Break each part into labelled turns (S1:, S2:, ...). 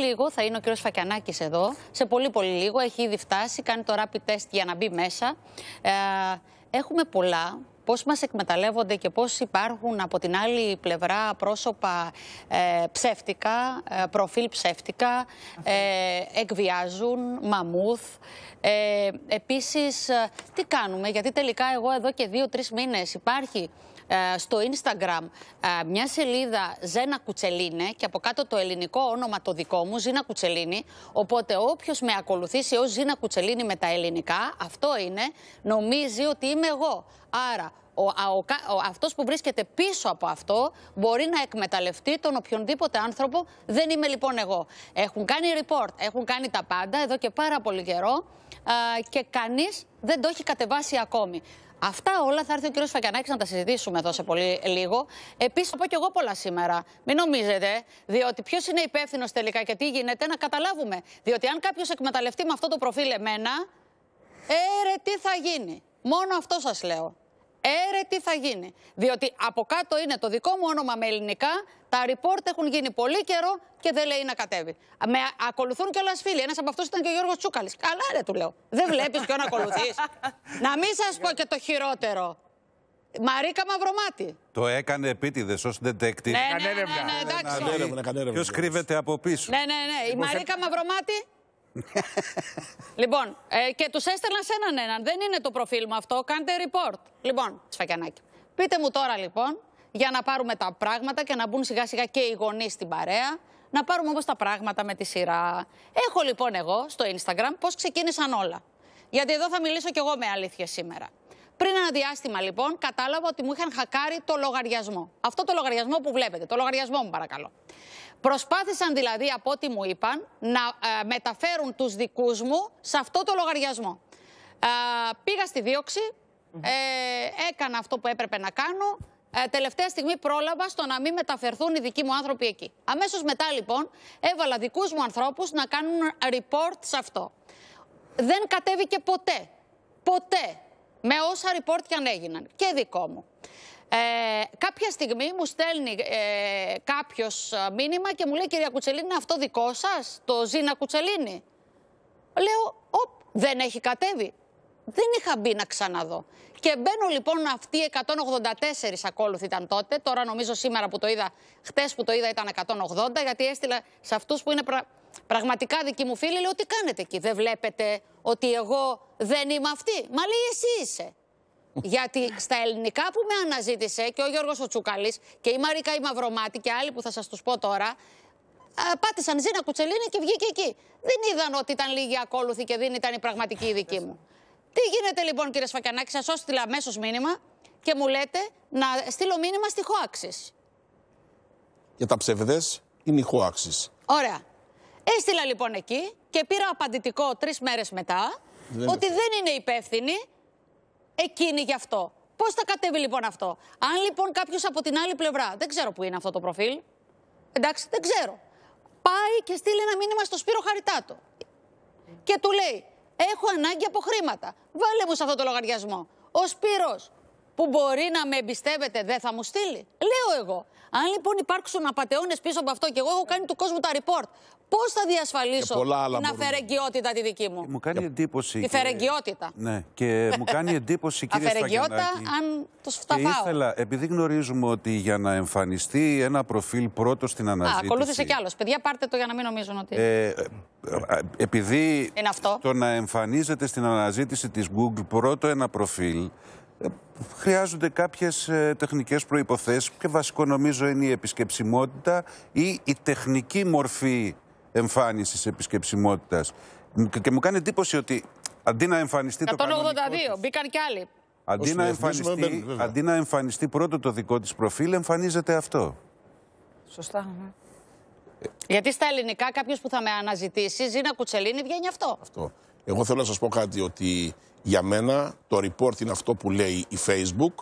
S1: Λίγο θα είναι ο κύριος Φακιανάκης εδώ. Σε πολύ πολύ λίγο έχει ήδη φτάσει. Κάνει το rapid test για να μπει μέσα. Ε, έχουμε πολλά. Πώς μας εκμεταλλεύονται και πώς υπάρχουν από την άλλη πλευρά πρόσωπα ε, ψεύτικα, ε, προφίλ ψεύτικα, ε, εκβιάζουν, μαμούθ. Ε, Επίσης, τι κάνουμε, γιατί τελικά εγώ εδώ και δύο-τρει μήνες υπάρχει ε, στο Instagram ε, μια σελίδα Ζένα Κουτσελίνε και από κάτω το ελληνικό όνομα το δικό μου, Ζήνα Κουτσελίνη. Οπότε όποιος με ακολουθήσει ως Ζήνα Κουτσελίνη με τα ελληνικά, αυτό είναι, νομίζει ότι είμαι εγώ. Άρα ο, αυτός που βρίσκεται πίσω από αυτό μπορεί να εκμεταλλευτεί τον οποιονδήποτε άνθρωπο. Δεν είμαι λοιπόν εγώ. Έχουν κάνει report, έχουν κάνει τα πάντα εδώ και πάρα πολύ καιρό ε, και κανείς δεν το έχει κατεβάσει ακόμη. Αυτά όλα θα έρθει ο κύριος Φακιανάκης να τα συζητήσουμε εδώ σε πολύ λίγο. Επίσης, θα πω και εγώ πολλά σήμερα. Μην νομίζετε, διότι ποιος είναι υπεύθυνος τελικά και τι γίνεται, να καταλάβουμε. Διότι αν κάποιος εκμεταλλευτεί με αυτό το προφίλ εμένα, έρε ε, τι θα γίνει. Μόνο αυτό σας λέω. Έρε τι θα γίνει. Διότι από κάτω είναι το δικό μου όνομα με ελληνικά. Τα report έχουν γίνει πολύ καιρό και δεν λέει να κατέβει. Με ακολουθούν κιόλας φίλοι. Ένας από αυτούς ήταν και ο Γιώργος Τσούκαλης. Καλά, ρε, του λέω. Δεν βλέπεις ποιον ακολουθείς. να μην σας πω και το χειρότερο. Μαρίκα Μαυρομάτη.
S2: Το έκανε επίτηδες ως detective. ναι, ναι,
S1: λοιπόν, ε, και τους έστελνα σε έναν έναν. Δεν είναι το προφίλ μου αυτό. Κάντε report. Λοιπόν, τσφακιανάκι. Πείτε μου τώρα λοιπόν, για να πάρουμε τα πράγματα και να μπουν σιγά σιγά και οι γονείς στην παρέα. Να πάρουμε όμως τα πράγματα με τη σειρά. Έχω λοιπόν εγώ στο Instagram πώς ξεκίνησαν όλα. Γιατί εδώ θα μιλήσω κι εγώ με αλήθεια σήμερα. Πριν ένα διάστημα, λοιπόν, κατάλαβα ότι μου είχαν χακάρει το λογαριασμό. Αυτό το λογαριασμό που βλέπετε, το λογαριασμό μου, παρακαλώ. Προσπάθησαν δηλαδή, από ό,τι μου είπαν, να ε, μεταφέρουν τους δικούς μου σε αυτό το λογαριασμό. Ε, πήγα στη δίωξη, ε, έκανα αυτό που έπρεπε να κάνω. Ε, τελευταία στιγμή πρόλαβα στο να μην μεταφερθούν οι δικοί μου άνθρωποι εκεί. Αμέσως μετά λοιπόν έβαλα δικούς μου ανθρώπους να κάνουν report σε αυτό. Δεν κατέβηκε ποτέ. Ποτέ με όσα report και αν έγιναν. Και δικό μου. Ε, κάποια στιγμή μου στέλνει ε, κάποιος ε, μήνυμα και μου λέει: Κυρία Κουτσελίνη, είναι αυτό δικό σας, το Ζήνα Κουτσελίνη. Λέω: Οπ, δεν έχει κατέβει. Δεν είχα μπει να ξαναδώ. Και μπαίνω λοιπόν αυτοί 184 ακόλουθοι ήταν τότε. Τώρα νομίζω σήμερα που το είδα, χτες που το είδα ήταν 180, γιατί έστειλα σε αυτούς που είναι πραγματικά δικοί μου φίλοι, λέω: Τι κάνετε εκεί, δεν βλέπετε ότι εγώ δεν είμαι αυτή. Μα λέει εσύ είσαι. Γιατί στα ελληνικά που με αναζήτησε και ο Γιώργος ο Τσουκαλής και η Μαρίκα η Μαυρομάτη και άλλοι που θα σας τους πω τώρα, πάτησαν Ζήνα Κουτσελίνη και βγήκε εκεί. Δεν είδαν ότι ήταν λίγοι ακόλουθοι και δεν ήταν η πραγματική η δική μου. Τι γίνεται λοιπόν κύριε Σφακιανάκη, σας έστειλα αμέσως μήνυμα και μου λέτε να στείλω μήνυμα στη Χώαξης.
S3: Για τα ψευδές είναι η Χώαξης.
S1: Ωραία. Έστειλα λοιπόν εκεί και πήρα απαντητικό τρεις μέρες μετά ότι είναι. δεν είναι υπεύθυνη εκείνη γι' αυτό. Πώς θα κατέβει λοιπόν αυτό. Αν λοιπόν κάποιος από την άλλη πλευρά, δεν ξέρω που είναι αυτό το προφίλ. Εντάξει, δεν ξέρω. Πάει και στείλει ένα μήνυμα στο Σπύρο Χαριτάτο. Και του λέει: Έχω ανάγκη από χρήματα. Βάλε μου σε αυτό το λογαριασμό. Ο Σπύρος που μπορεί να με εμπιστεύεται δεν θα μου στείλει. Λέω εγώ. Αν λοιπόν υπάρξουν απαταιώνες πίσω από αυτό και εγώ έχω κάνει του κόσμου τα report, Πώς θα διασφαλίσω την αφαιρεγκαιότητα τη δική μου. Μου κάνει
S2: εντύπωση. Τη
S1: Και...
S2: Ναι, και μου κάνει εντύπωση κύριε Αφαιρεγκαιότητα, αν το σφταφάω. Και ήθελα, επειδή γνωρίζουμε ότι για να εμφανιστεί ένα προφίλ πρώτο στην αναζήτηση. Α, ακολούθησε κι
S1: άλλος. Παιδιά, πάρτε το για να μην νομίζουν ότι. Ε,
S2: ε, ε επειδή Είναι αυτό. το να εμφανίζεται στην αναζήτηση της Google πρώτο ένα προφίλ ε, χρειάζονται κάποιες τεχνικέ τεχνικές προϋποθέσεις και βασικό νομίζω είναι η επισκεψιμότητα ή η τεχνική μορφή εμφάνισης επισκεψιμότητας. Και μου κάνει εντύπωση ότι αντί να εμφανιστεί. 182, το κανονικό...
S1: μπήκαν κι άλλοι.
S2: Αντί να, εμφανιστεί, εμφανιστεί πρώτο το δικό της προφίλ,
S3: εμφανίζεται αυτό.
S1: Σωστά. Ναι. Γιατί στα ελληνικά κάποιος που θα με αναζητήσει, Ζήνα Κουτσελίνη, βγαίνει αυτό.
S3: Αυτό. Εγώ θέλω να σας πω κάτι, ότι για μένα το report είναι αυτό που λέει η Facebook,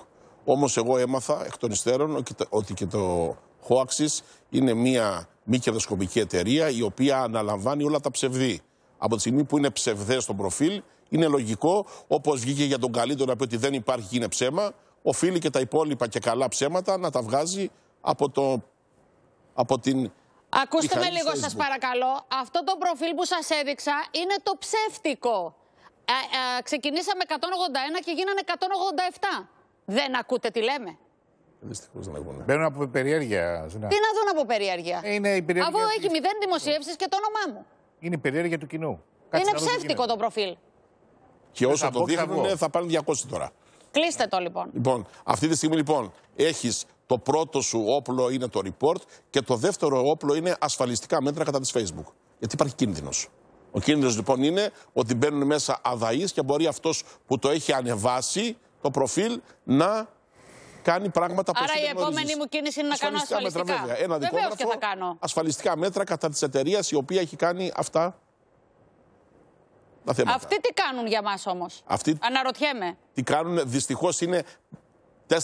S3: Όμως εγώ έμαθα εκ των υστέρων ότι και το Hoaxis είναι μια μη κερδοσκοπική εταιρεία η οποία αναλαμβάνει όλα τα ψευδή. Από τη στιγμή που είναι ψευδές στο προφίλ, είναι λογικό, όπως βγήκε για τον καλύτερο να πει ότι δεν υπάρχει και είναι ψέμα, οφείλει και τα υπόλοιπα και καλά ψέματα να τα βγάζει από, το, από την
S1: Ακούστε με λίγο σας παρακαλώ. Αυτό το προφίλ που σας έδειξα είναι το ψεύτικο. Ε, ε, ξεκινήσαμε 181 και γίνανε 187. Δεν ακούτε τι λέμε.
S3: Δυστυχώς δεν έχουν. Μπαίνουν από περιέργεια. Τι να δουν
S1: από περιέργεια. Ε, είναι η περιέργεια Αφού έχει μηδέν δημοσιεύσεις και το όνομά μου.
S3: Είναι η περιέργεια του κοινού. είναι ψεύτικο το προφίλ. Και όσο το δείχνουν θα πάνε 200 τώρα.
S1: Κλείστε το λοιπόν.
S3: Λοιπόν, αυτή τη στιγμή λοιπόν έχεις το πρώτο σου όπλο είναι το report και το δεύτερο όπλο είναι ασφαλιστικά μέτρα κατά της Facebook. Γιατί υπάρχει κίνδυνος. Ο κίνδυνος λοιπόν είναι ότι μπαίνουν μέσα αδαείς και μπορεί αυτός που το έχει ανεβάσει το προφίλ να κάνει πράγματα που Άρα η επόμενη
S1: μου κίνηση είναι να κάνω ασφαλιστικά. Μέτρα, βέβαια. Ένα Βεβαίως και θα κάνω.
S3: Ασφαλιστικά μέτρα κατά της εταιρείας η οποία έχει κάνει αυτά τα θέματα.
S1: Αυτοί τι κάνουν για μας όμως. Αυτοί... Αναρωτιέμαι.
S3: Τι κάνουν, δυστυχώς είναι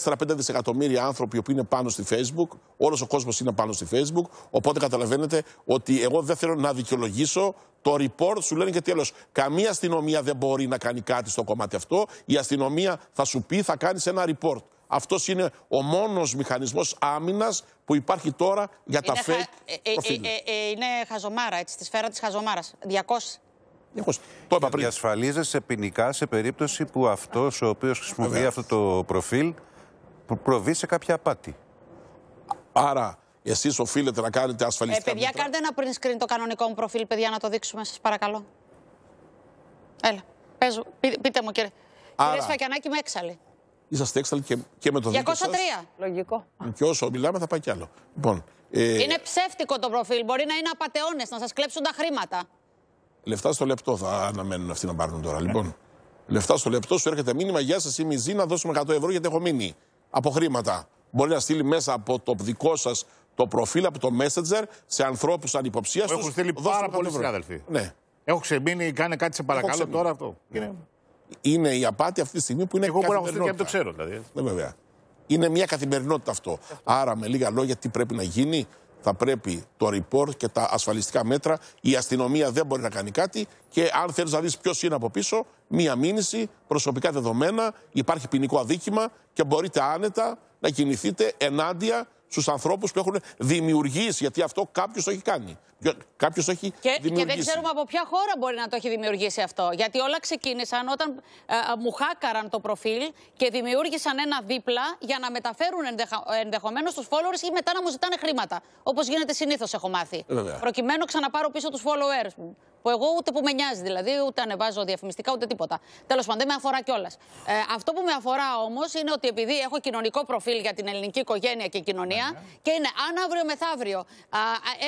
S3: 4-5 δισεκατομμύρια άνθρωποι που είναι πάνω στη Facebook. Όλος ο κόσμος είναι πάνω στη Facebook. Οπότε καταλαβαίνετε ότι εγώ δεν θέλω να δικαιολογήσω το report. Σου λένε και τέλο. Καμία αστυνομία δεν μπορεί να κάνει κάτι στο κομμάτι αυτό. Η αστυνομία θα σου πει, θα κάνεις ένα report. Αυτός είναι ο μόνος μηχανισμός άμυνας που υπάρχει τώρα για τα fake. Χα... Ε, ε, ε,
S1: ε, είναι χαζομάρα, έτσι, στη σφαίρα της χαζομάρας. 200.
S2: 200. Το είπα πριν. Διασφαλίζεσαι ποινικά σε περίπτωση που αυτός ο οποίος χρησιμοποιεί αυτό το προφίλ προβεί σε κάποια απάτη.
S3: Άρα, εσείς οφείλετε να κάνετε ασφαλιστικά. Ε, παιδιά, μήτρα. κάντε
S1: ένα πριν screen το κανονικό μου προφίλ, παιδιά, να το δείξουμε, σας παρακαλώ. Έλα. πείτε μου, κύριε. Άρα... Κύριε Σφακιανάκη, με έξαλλη
S3: είσαστε έξαλλοι και, και με το δίκαιο. 203. Σας. Λογικό. Και όσο μιλάμε θα πάει κι άλλο. Λοιπόν, ε...
S1: Είναι ψεύτικο το προφίλ. Μπορεί να είναι απαταιώνες, να σας κλέψουν τα χρήματα.
S3: Λεφτά στο λεπτό θα αναμένουν αυτοί να πάρουν τώρα. Λοιπόν, λεφτά στο λεπτό σου έρχεται μήνυμα. Γεια σας, είμαι η Ζή, να δώσουμε 100 ευρώ γιατί έχω μείνει. Από χρήματα. Μπορεί να στείλει μέσα από το δικό σας το προφίλ, από το Messenger, σε ανθρώπους ανυποψία του. Έχουν στείλει πάρα πολλοί συνάδελφοι. Ναι. Έχω ξεμείνει, κάνε κάτι σε παρακαλώ τώρα αυτό. Ναι είναι η απάτη αυτή τη στιγμή που είναι. Εγώ μπορώ να και το ξέρω, δηλαδή. Ναι, βέβαια. Είναι μια καθημερινότητα αυτό. Άρα, με λίγα λόγια, τι πρέπει να γίνει. Θα πρέπει το report και τα ασφαλιστικά μέτρα. Η αστυνομία δεν μπορεί να κάνει κάτι. Και αν θέλεις να δεις ποιος είναι από πίσω, μία μήνυση, προσωπικά δεδομένα, υπάρχει ποινικό αδίκημα και μπορείτε άνετα να κινηθείτε ενάντια στους ανθρώπους που έχουν δημιουργήσει. Γιατί αυτό κάποιος το έχει κάνει. Κάποιος το έχει και, δεν ξέρουμε
S1: από ποια χώρα μπορεί να το έχει δημιουργήσει αυτό. Γιατί όλα ξεκίνησαν όταν ε, ε, μου χάκαραν το προφίλ και δημιούργησαν ένα δίπλα για να μεταφέρουν ενδεχομένως ενδεχομένως τους followers ή μετά να μου ζητάνε χρήματα. Όπως γίνεται συνήθως, έχω μάθει. Ε, βέβαια. Προκειμένου ξαναπάρω πίσω τους followers μου πω εγώ, ούτε που με νοιάζει δηλαδή, ούτε ανεβάζω διαφημιστικά ούτε τίποτα. Τέλος πάντων, δεν με αφορά κιόλας. Ε, αυτό που με αφορά όμως είναι ότι επειδή έχω κοινωνικό προφίλ για την ελληνική οικογένεια και κοινωνία ναι, ναι. και είναι αν αύριο μεθαύριο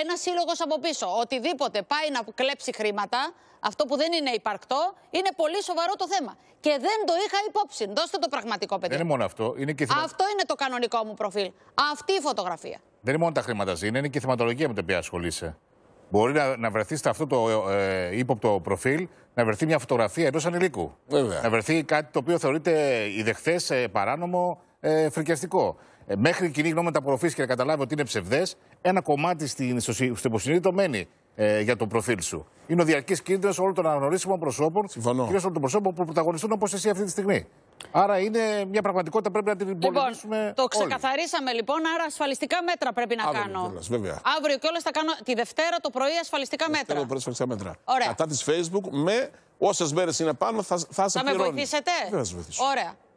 S1: ένα σύλλογος από πίσω οτιδήποτε πάει να κλέψει χρήματα, αυτό που δεν είναι υπαρκτό, είναι πολύ σοβαρό το θέμα. Και δεν το είχα υπόψη. Δώστε το πραγματικό παιδί. Δεν είναι
S3: μόνο αυτό. Είναι και θυμα... Αυτό
S1: είναι το κανονικό μου προφίλ. Αυτή η φωτογραφία.
S3: Δεν είναι μόνο τα χρήματα, Ζήνε, είναι και η θεματολογία με την οποία ασχολείσαι. Μπορεί να, βρεθεί σε αυτό το ε, ε, ύποπτο προφίλ να βρεθεί μια φωτογραφία ενό ανηλίκου. Βέβαια. Να βρεθεί κάτι το οποίο θεωρείται ιδεχθές, ε, παράνομο, ε, φρικιαστικό. Ε, μέχρι η κοινή γνώμη τα απορροφήσει και να καταλάβει ότι είναι ψευδές, ένα κομμάτι στην, στο, υποσυνείδητο μένει για το προφίλ σου. Είναι ο διαρκής κίνδυνος όλων των αναγνωρίσιμων προσώπων, κυρίως όλων των προσώπων που πρωταγωνιστούν όπως εσύ αυτή τη στιγμή. Άρα είναι μια πραγματικότητα πρέπει να την λοιπόν, Το
S1: ξεκαθαρίσαμε λοιπόν, άρα ασφαλιστικά μέτρα πρέπει να Αύριο κάνω. Κιόλας, βέβαια. Αύριο κιόλα θα κάνω τη Δευτέρα το πρωί ασφαλιστικά μέτρα. Το
S3: πρωί μέτρα. Κατά της Facebook με όσες μέρες είναι πάνω θα, θα, θα σε πληρώνει. Θα με βοηθήσετε.
S1: Ωραία.